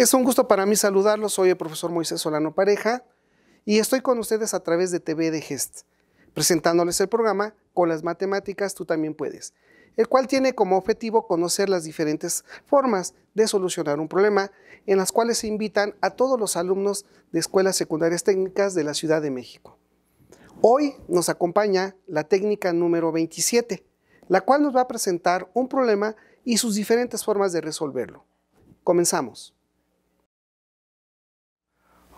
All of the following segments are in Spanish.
Es un gusto para mí saludarlos. Soy el profesor Moisés Solano Pareja y estoy con ustedes a través de TV de Gest, presentándoles el programa Con las matemáticas tú también puedes, el cual tiene como objetivo conocer las diferentes formas de solucionar un problema en las cuales se invitan a todos los alumnos de escuelas secundarias técnicas de la Ciudad de México. Hoy nos acompaña la técnica número 27, la cual nos va a presentar un problema y sus diferentes formas de resolverlo. Comenzamos.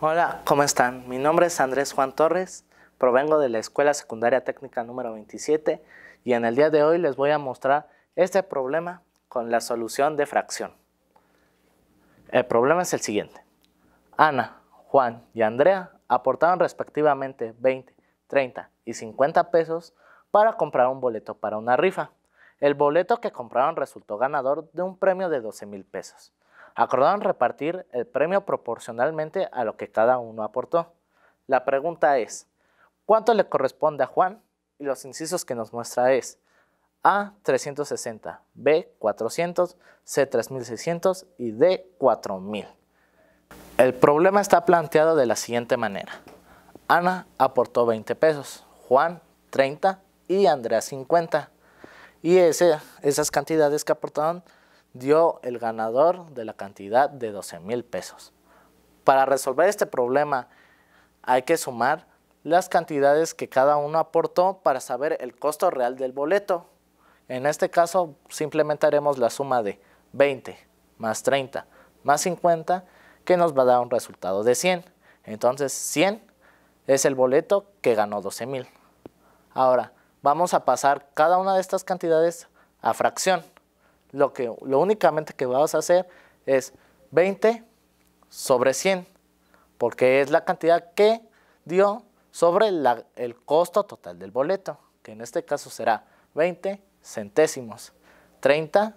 Hola, ¿cómo están? Mi nombre es Andrés Juan Torres, provengo de la Escuela Secundaria Técnica número 27 y en el día de hoy les voy a mostrar este problema con la solución de fracción. El problema es el siguiente. Ana, Juan y Andrea aportaron respectivamente 20, 30 y 50 pesos para comprar un boleto para una rifa. El boleto que compraron resultó ganador de un premio de 12 mil pesos. Acordaron repartir el premio proporcionalmente a lo que cada uno aportó. La pregunta es, ¿cuánto le corresponde a Juan? Y los incisos que nos muestra es A 360, B 400, C 3600 y D 4000. El problema está planteado de la siguiente manera. Ana aportó 20 pesos, Juan 30 y Andrea 50. Y esas cantidades que aportaron dio el ganador de la cantidad de 12 mil pesos. Para resolver este problema hay que sumar las cantidades que cada uno aportó para saber el costo real del boleto. En este caso simplemente haremos la suma de 20 más 30 más 50 que nos va a dar un resultado de 100. Entonces 100 es el boleto que ganó 12 mil. Ahora vamos a pasar cada una de estas cantidades a fracción lo, que, lo únicamente que vamos a hacer es 20 sobre 100, porque es la cantidad que dio sobre el costo total del boleto, que en este caso será 20 centésimos, 30,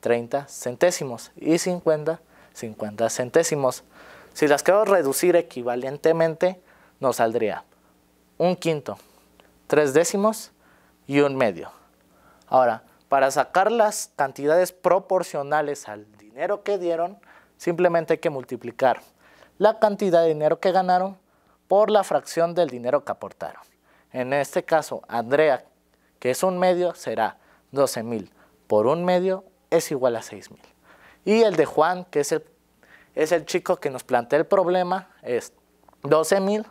30 centésimos y 50, 50 centésimos. Si las quiero reducir equivalentemente, nos saldría un quinto, tres décimos y un medio. Ahora, para sacar las cantidades proporcionales al dinero que dieron, simplemente hay que multiplicar la cantidad de dinero que ganaron por la fracción del dinero que aportaron. En este caso, Andrea, que es un medio, será 12.000 por un medio es igual a 6.000. Y el de Juan, que es el, es el chico que nos plantea el problema, es 12.000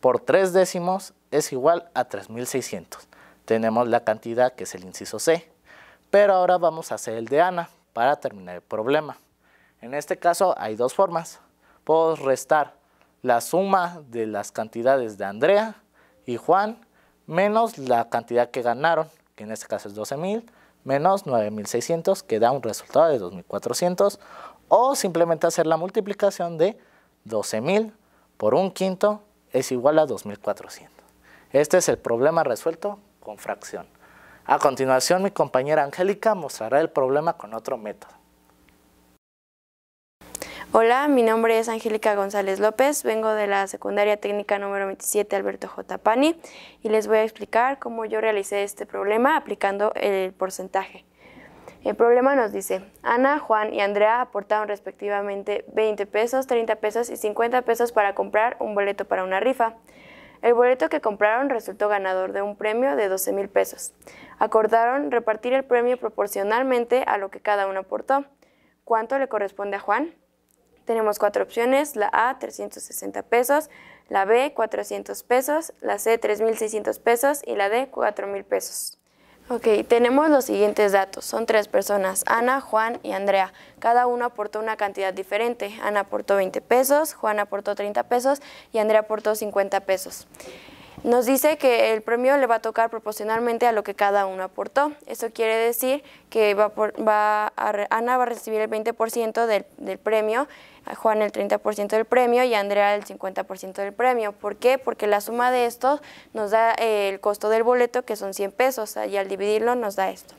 por tres décimos es igual a 3.600. Tenemos la cantidad que es el inciso C. Pero ahora vamos a hacer el de Ana para terminar el problema. En este caso hay dos formas. Puedo restar la suma de las cantidades de Andrea y Juan menos la cantidad que ganaron, que en este caso es 12.000, menos 9.600, que da un resultado de 2.400, o simplemente hacer la multiplicación de 12.000 por un quinto es igual a 2.400. Este es el problema resuelto con fracción. A continuación, mi compañera Angélica mostrará el problema con otro método. Hola, mi nombre es Angélica González López, vengo de la secundaria técnica número 27 Alberto J. Pani y les voy a explicar cómo yo realicé este problema aplicando el porcentaje. El problema nos dice, Ana, Juan y Andrea aportaron respectivamente 20 pesos, 30 pesos y 50 pesos para comprar un boleto para una rifa. El boleto que compraron resultó ganador de un premio de 12 mil pesos. Acordaron repartir el premio proporcionalmente a lo que cada uno aportó. ¿Cuánto le corresponde a Juan? Tenemos cuatro opciones, la A 360 pesos, la B 400 pesos, la C 3.600 pesos y la D 4.000 pesos. Ok, tenemos los siguientes datos. Son tres personas, Ana, Juan y Andrea. Cada uno aportó una cantidad diferente. Ana aportó 20 pesos, Juan aportó 30 pesos y Andrea aportó 50 pesos. Nos dice que el premio le va a tocar proporcionalmente a lo que cada uno aportó. Eso quiere decir que va a, Ana va a recibir el 20% del, del, premio, Juan el 30% del premio y Andrea el 50% del premio. ¿Por qué? Porque la suma de estos nos da eh, el costo del boleto, que son 100 pesos, y al dividirlo nos da esto.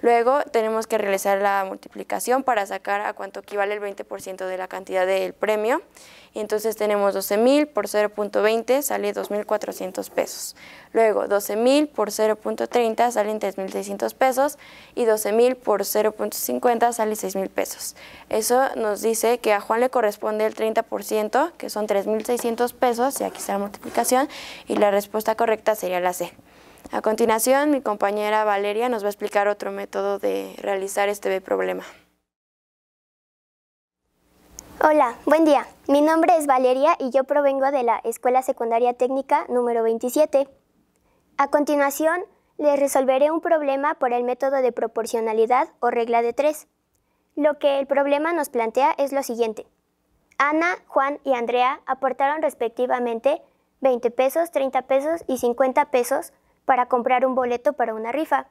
Luego tenemos que realizar la multiplicación para sacar a cuánto equivale el 20% de la cantidad del premio. Y entonces tenemos 12.000 por 0.20 sale 2.400 pesos. Luego 12.000 por 0.30 salen 3.600 pesos y 12.000 por 0.50 sale 6.000 pesos. Eso nos dice que a Juan le corresponde el 30%, que son 3.600 pesos, y aquí está la multiplicación, y la respuesta correcta sería la C. A continuación, mi compañera Valeria nos va a explicar otro método de realizar este problema. Hola, buen día. Mi nombre es Valeria y yo provengo de la Escuela Secundaria Técnica número 27. A continuación, les resolveré un problema por el método de proporcionalidad o regla de tres. Lo que el problema nos plantea es lo siguiente. Ana, Juan y Andrea aportaron respectivamente 20 pesos, 30 pesos y 50 pesos para comprar un boleto para una rifa.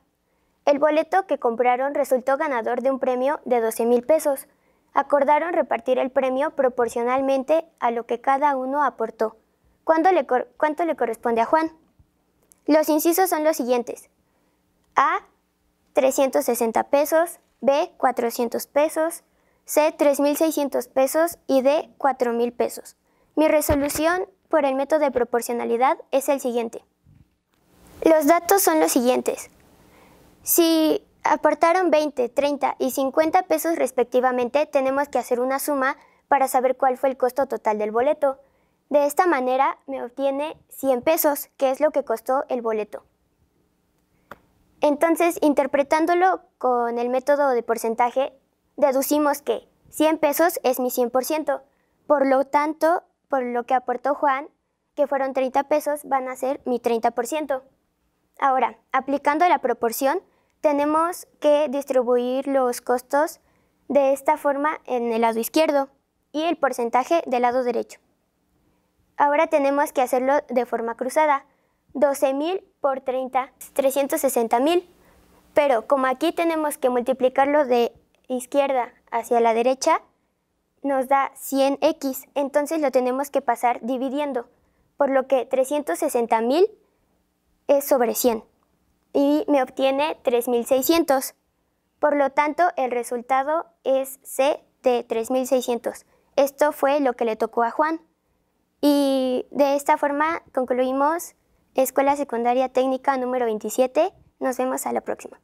El boleto que compraron resultó ganador de un premio de 12 mil pesos. Acordaron repartir el premio proporcionalmente a lo que cada uno aportó. ¿Cuánto le corresponde a Juan? Los incisos son los siguientes. A, 360 pesos, B, 400 pesos, C, 3.600 pesos y D, mil pesos. Mi resolución por el método de proporcionalidad es el siguiente. Los datos son los siguientes. Si aportaron 20, 30 y 50 pesos respectivamente, tenemos que hacer una suma para saber cuál fue el costo total del boleto. De esta manera me obtiene 100 pesos, que es lo que costó el boleto. Entonces, interpretándolo con el método de porcentaje, deducimos que 100 pesos es mi 100%. Por lo tanto, por lo que aportó Juan, que fueron 30 pesos, van a ser mi 30%. Ahora, aplicando la proporción, tenemos que distribuir los costos de esta forma en el lado izquierdo y el porcentaje del lado derecho. Ahora tenemos que hacerlo de forma cruzada, 12.000 por 30, 360.000. Pero como aquí tenemos que multiplicarlo de izquierda hacia la derecha, nos da 100x, entonces lo tenemos que pasar dividiendo, por lo que 360.000 es sobre 100 y me obtiene 3600. Por lo tanto, el resultado es C de 3600. Esto fue lo que le tocó a Juan. Y de esta forma concluimos Escuela Secundaria Técnica número 27. Nos vemos a la próxima.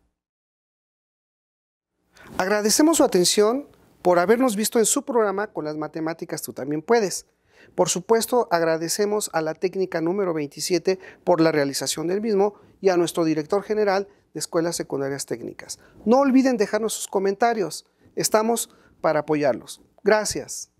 Agradecemos su atención por habernos visto en su programa con las matemáticas tú también puedes. Por supuesto, agradecemos a la técnica número 27 por la realización del mismo y a nuestro director general de Escuelas Secundarias Técnicas. No olviden dejarnos sus comentarios. Estamos para apoyarlos. Gracias.